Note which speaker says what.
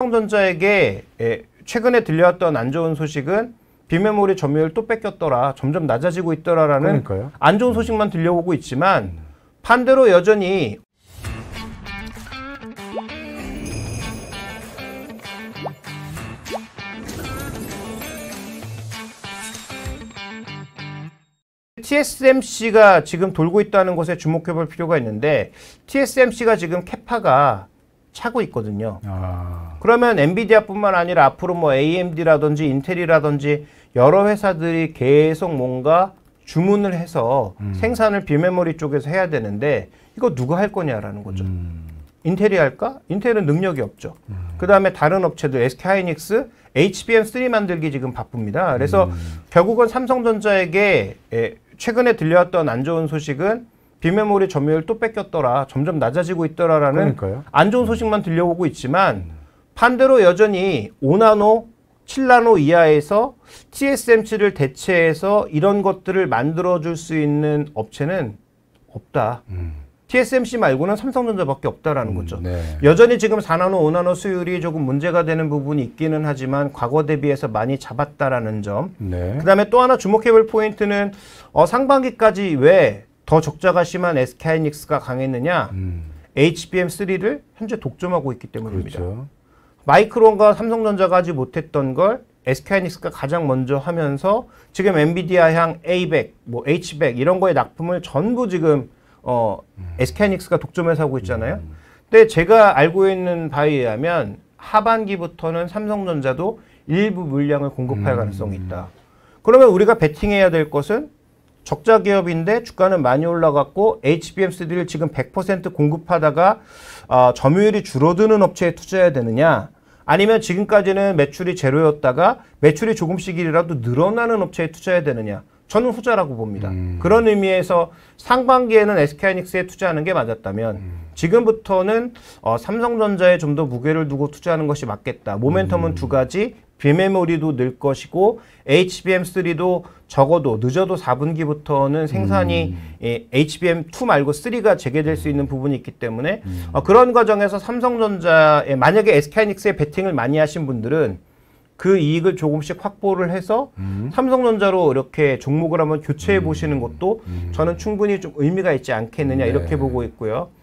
Speaker 1: 삼성전자에게 예, 최근에 들려왔던 안 좋은 소식은 비메모리 점유율 또 뺏겼더라. 점점 낮아지고 있더라라는 그러니까요. 안 좋은 소식만 들려오고 있지만 음. 반대로 여전히 TSMC가 지금 돌고 있다는 것에 주목해 볼 필요가 있는데 TSMC가 지금 캐파가 차고 있거든요. 아... 그러면 엔비디아뿐만 아니라 앞으로 뭐 AMD라든지 인텔이라든지 여러 회사들이 계속 뭔가 주문을 해서 음. 생산을 비메모리 쪽에서 해야 되는데 이거 누가 할 거냐라는 거죠. 음. 인텔이 할까? 인텔은 능력이 없죠. 음. 그 다음에 다른 업체들 SK하이닉스, HBM3 만들기 지금 바쁩니다. 그래서 음. 결국은 삼성전자에게 예, 최근에 들려왔던 안 좋은 소식은 비메모리 점유율 또 뺏겼더라. 점점 낮아지고 있더라라는 그러니까요. 안 좋은 소식만 들려오고 있지만 반대로 여전히 5나노, 7나노 이하에서 TSMC를 대체해서 이런 것들을 만들어줄 수 있는 업체는 없다. 음. TSMC 말고는 삼성전자밖에 없다라는 음, 거죠. 네. 여전히 지금 4나노, 5나노 수율이 조금 문제가 되는 부분이 있기는 하지만 과거 대비해서 많이 잡았다라는 점. 네. 그다음에 또 하나 주목해볼 포인트는 어, 상반기까지 왜더 적자가 심한 SK하이닉스가 강했느냐? 음. HBM3를 현재 독점하고 있기 때문입니다. 그렇죠. 마이크론과 삼성전자가 하지 못했던 걸 SK하이닉스가 가장 먼저 하면서 지금 엔비디아향 A100, 뭐 H100 이런 거의 납품을 전부 지금 어 음. SK하이닉스가 독점해서 하고 있잖아요. 음. 근데 제가 알고 있는 바에 의하면 하반기부터는 삼성전자도 일부 물량을 공급할 음. 가능성이 있다. 그러면 우리가 베팅해야 될 것은 적자 기업인데 주가는 많이 올라갔고 HBMC를 지금 100% 공급하다가 어, 점유율이 줄어드는 업체에 투자해야 되느냐 아니면 지금까지는 매출이 제로였다가 매출이 조금씩이라도 늘어나는 업체에 투자해야 되느냐 저는 후자라고 봅니다. 음. 그런 의미에서 상반기에는 SK하이닉스에 투자하는 게 맞았다면 음. 지금부터는 어, 삼성전자에 좀 더 무게를 두고 투자하는 것이 맞겠다. 모멘텀은 음. 두 가지, 비메모리도 늘 것이고 HBM3도 적어도 늦어도 4분기부터는 생산이 음. 예, HBM2 말고 3가 재개될 수 있는 부분이 있기 때문에 음. 어, 그런 과정에서 삼성전자에 만약에 SK하이닉스에 베팅을 많이 하신 분들은 그 이익을 조금씩 확보를 해서 음. 삼성전자로 이렇게 종목을 한번 교체해 음. 보시는 것도 음. 저는 충분히 좀 의미가 있지 않겠느냐 네. 이렇게 보고 있고요.